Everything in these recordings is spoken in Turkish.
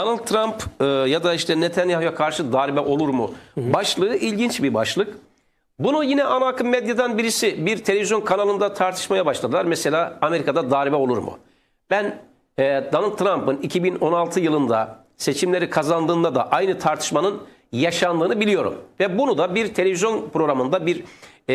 Donald Trump e, ya da işte Netanyahu'ya karşı darbe olur mu? Başlığı ilginç bir başlık. Bunu yine ana akım medyadan birisi bir televizyon kanalında tartışmaya başladılar. Mesela Amerika'da darbe olur mu? Ben e, Donald Trump'ın 2016 yılında seçimleri kazandığında da aynı tartışmanın yaşandığını biliyorum. Ve bunu da bir televizyon programında bir e,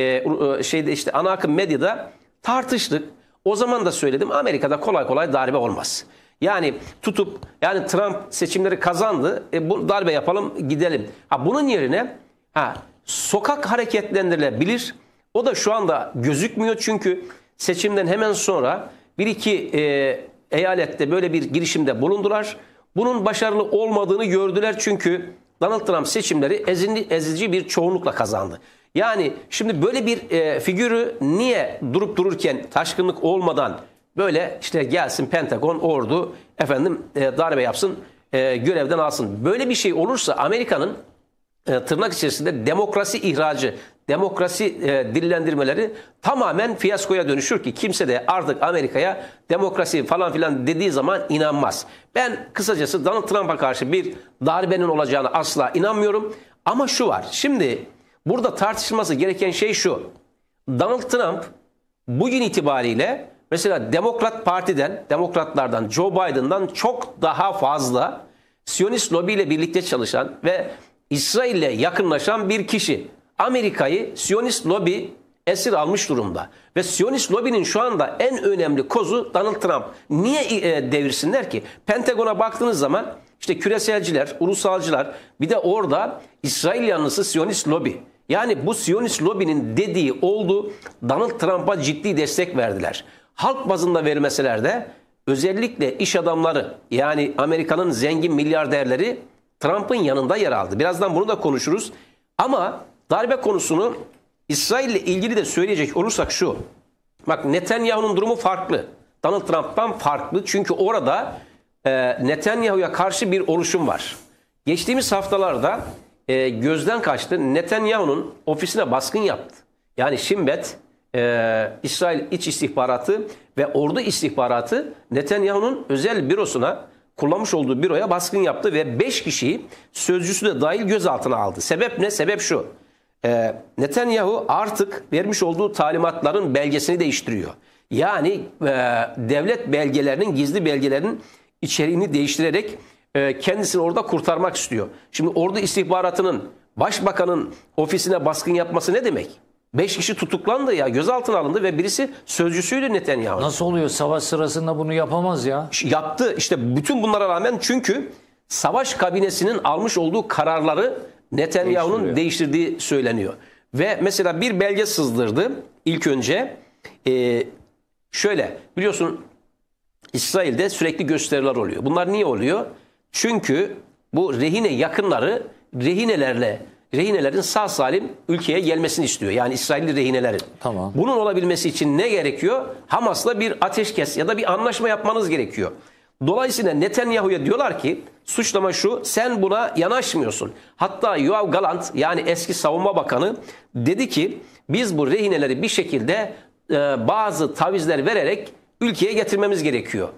e şeyde işte ana akım medyada tartıştık. O zaman da söyledim Amerika'da kolay kolay darbe olmaz. Yani tutup yani Trump seçimleri kazandı. E, bu darbe yapalım gidelim. Ha bunun yerine ha sokak hareketlendirilebilir. O da şu anda gözükmüyor çünkü seçimden hemen sonra bir iki e, eyalette böyle bir girişimde bulundular. Bunun başarılı olmadığını gördüler çünkü Donald Trump seçimleri ezindi, ezici bir çoğunlukla kazandı. Yani şimdi böyle bir e, figürü niye durup dururken taşkınlık olmadan Böyle işte gelsin Pentagon, ordu efendim e, darbe yapsın, e, görevden alsın. Böyle bir şey olursa Amerika'nın e, tırnak içerisinde demokrasi ihracı, demokrasi e, dillendirmeleri tamamen fiyaskoya dönüşür ki kimse de artık Amerika'ya demokrasi falan filan dediği zaman inanmaz. Ben kısacası Donald Trump'a karşı bir darbenin olacağını asla inanmıyorum. Ama şu var. Şimdi burada tartışılması gereken şey şu. Donald Trump bugün itibariyle Mesela Demokrat Parti'den, Demokratlardan, Joe Biden'dan çok daha fazla Siyonist lobiyle birlikte çalışan ve İsrail'le yakınlaşan bir kişi. Amerika'yı Siyonist lobi esir almış durumda. Ve Siyonist lobinin şu anda en önemli kozu Donald Trump. Niye e, devirsinler ki? Pentagon'a baktığınız zaman işte küreselciler, ulusalcılar bir de orada İsrail yanlısı Siyonist lobi. Yani bu Siyonist lobinin dediği oldu Donald Trump'a ciddi destek verdiler halk bazında verilmeseler de özellikle iş adamları yani Amerika'nın zengin milyarderleri Trump'ın yanında yer aldı. Birazdan bunu da konuşuruz. Ama darbe konusunu İsrail ile ilgili de söyleyecek olursak şu. Bak Netanyahu'nun durumu farklı. Donald Trump'tan farklı. Çünkü orada e, Netanyahu'ya karşı bir oluşum var. Geçtiğimiz haftalarda e, gözden kaçtı. Netanyahu'nun ofisine baskın yaptı. Yani Şimbet e, İsrail iç istihbaratı ve ordu istihbaratı Netanyahu'nun özel bürosuna kullanmış olduğu büroya baskın yaptı ve 5 kişiyi sözcüsü de dahil gözaltına aldı. Sebep ne? Sebep şu. E, Netanyahu artık vermiş olduğu talimatların belgesini değiştiriyor. Yani e, devlet belgelerinin, gizli belgelerinin içeriğini değiştirerek e, kendisini orada kurtarmak istiyor. Şimdi ordu istihbaratının başbakanın ofisine baskın yapması ne demek? Beş kişi tutuklandı ya gözaltına alındı ve birisi sözcüsüydü Netanyahu. Nasıl oluyor savaş sırasında bunu yapamaz ya? Yaptı işte bütün bunlara rağmen çünkü savaş kabinesinin almış olduğu kararları Netanyahu'nun değiştirdiği söyleniyor. Ve mesela bir belge sızdırdı ilk önce. E, şöyle biliyorsun İsrail'de sürekli gösteriler oluyor. Bunlar niye oluyor? Çünkü bu rehine yakınları rehinelerle rehinelerin sağ salim ülkeye gelmesini istiyor. Yani İsrailli rehinelerin. Tamam. Bunun olabilmesi için ne gerekiyor? Hamas'la bir ateşkes ya da bir anlaşma yapmanız gerekiyor. Dolayısıyla Netanyahu'ya diyorlar ki suçlama şu sen buna yanaşmıyorsun. Hatta Yoav Galant yani eski savunma bakanı dedi ki biz bu rehineleri bir şekilde e, bazı tavizler vererek ülkeye getirmemiz gerekiyor.